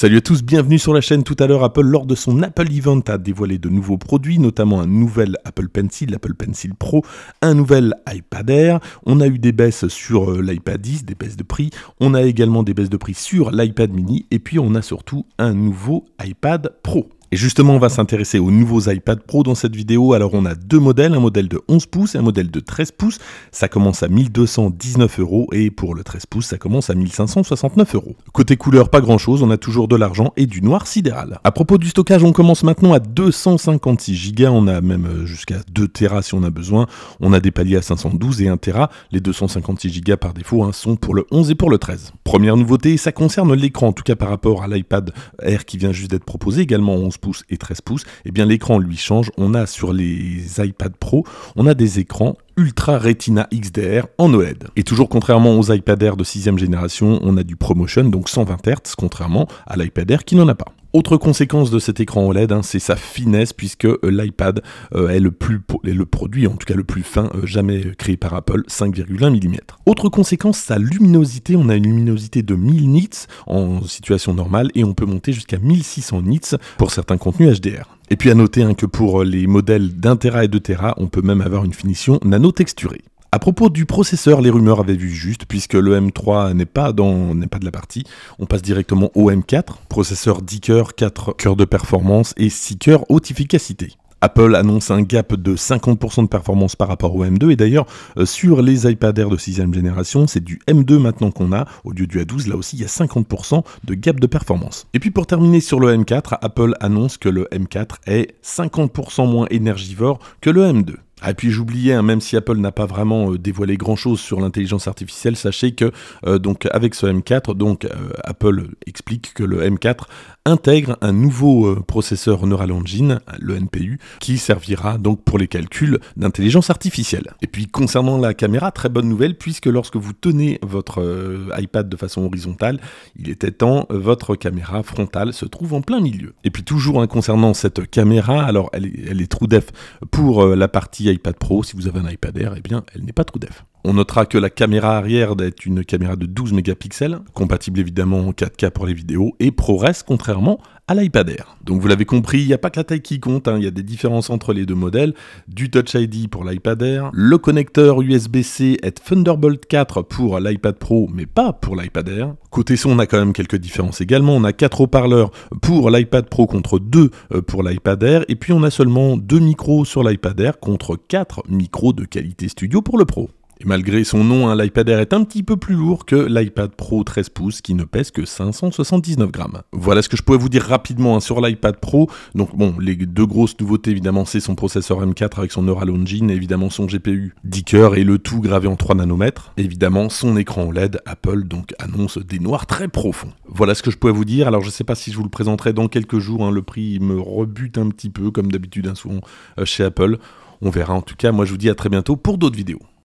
Salut à tous, bienvenue sur la chaîne. Tout à l'heure, Apple, lors de son Apple Event, a dévoilé de nouveaux produits, notamment un nouvel Apple Pencil, l'Apple Pencil Pro, un nouvel iPad Air. On a eu des baisses sur euh, l'iPad 10, des baisses de prix. On a également des baisses de prix sur l'iPad mini. Et puis, on a surtout un nouveau iPad Pro. Et justement, on va s'intéresser aux nouveaux iPad Pro dans cette vidéo. Alors, on a deux modèles, un modèle de 11 pouces et un modèle de 13 pouces. Ça commence à 1219 euros et pour le 13 pouces, ça commence à 1569 euros. Côté couleur, pas grand chose, on a toujours de l'argent et du noir sidéral. À propos du stockage, on commence maintenant à 256 Go, on a même euh, jusqu'à 2 Tera si on a besoin. On a des paliers à 512 et 1 Tera. Les 256 Go par défaut hein, sont pour le 11 et pour le 13. Première nouveauté, ça concerne l'écran, en tout cas par rapport à l'iPad Air qui vient juste d'être proposé, également 11 pouces et 13 pouces, et eh bien l'écran lui change. On a sur les iPad Pro, on a des écrans Ultra Retina XDR en OLED. Et toujours contrairement aux iPad Air de 6 génération, on a du ProMotion, donc 120 Hz, contrairement à l'iPad Air qui n'en a pas. Autre conséquence de cet écran OLED, hein, c'est sa finesse puisque euh, l'iPad euh, est le plus le produit, en tout cas le plus fin euh, jamais créé par Apple, 5,1 mm. Autre conséquence, sa luminosité. On a une luminosité de 1000 nits en situation normale et on peut monter jusqu'à 1600 nits pour certains contenus HDR. Et puis à noter hein, que pour les modèles d'un Tera et de Tera, on peut même avoir une finition nanotexturée. À propos du processeur, les rumeurs avaient vu juste, puisque le M3 n'est pas, dans, pas de la partie. On passe directement au M4, processeur 10 cœurs, 4 cœurs de performance et 6 cœurs haute efficacité. Apple annonce un gap de 50% de performance par rapport au M2 et d'ailleurs euh, sur les iPad Air de 6ème génération c'est du M2 maintenant qu'on a au lieu du A12 là aussi il y a 50% de gap de performance. Et puis pour terminer sur le M4 Apple annonce que le M4 est 50% moins énergivore que le M2. Ah, et puis j'oubliais, hein, même si Apple n'a pas vraiment euh, dévoilé grand-chose sur l'intelligence artificielle, sachez que euh, donc avec ce M4, donc euh, Apple explique que le M4 intègre un nouveau processeur Neural Engine, le NPU, qui servira donc pour les calculs d'intelligence artificielle. Et puis concernant la caméra, très bonne nouvelle puisque lorsque vous tenez votre iPad de façon horizontale, il était temps votre caméra frontale se trouve en plein milieu. Et puis toujours hein, concernant cette caméra, alors elle est, elle est true def pour la partie iPad Pro, si vous avez un iPad Air, et eh bien, elle n'est pas trop dev. On notera que la caméra arrière est une caméra de 12 mégapixels, compatible évidemment en 4K pour les vidéos, et ProRes, contrairement à l'iPad Air. Donc vous l'avez compris, il n'y a pas que la taille qui compte, hein. il y a des différences entre les deux modèles, du Touch ID pour l'iPad Air, le connecteur USB-C est Thunderbolt 4 pour l'iPad Pro mais pas pour l'iPad Air. Côté son, on a quand même quelques différences également, on a 4 haut-parleurs pour l'iPad Pro contre 2 euh, pour l'iPad Air et puis on a seulement 2 micros sur l'iPad Air contre 4 micros de qualité studio pour le Pro. Et malgré son nom, hein, l'iPad Air est un petit peu plus lourd que l'iPad Pro 13 pouces qui ne pèse que 579 grammes. Voilà ce que je pouvais vous dire rapidement hein, sur l'iPad Pro. Donc bon, les deux grosses nouveautés évidemment, c'est son processeur M4 avec son Neural Engine, évidemment son GPU 10 cœurs et le tout gravé en 3 nanomètres. Évidemment, son écran OLED, Apple donc annonce des noirs très profonds. Voilà ce que je pouvais vous dire. Alors je sais pas si je vous le présenterai dans quelques jours, hein, le prix me rebute un petit peu comme d'habitude souvent euh, chez Apple. On verra en tout cas. Moi je vous dis à très bientôt pour d'autres vidéos.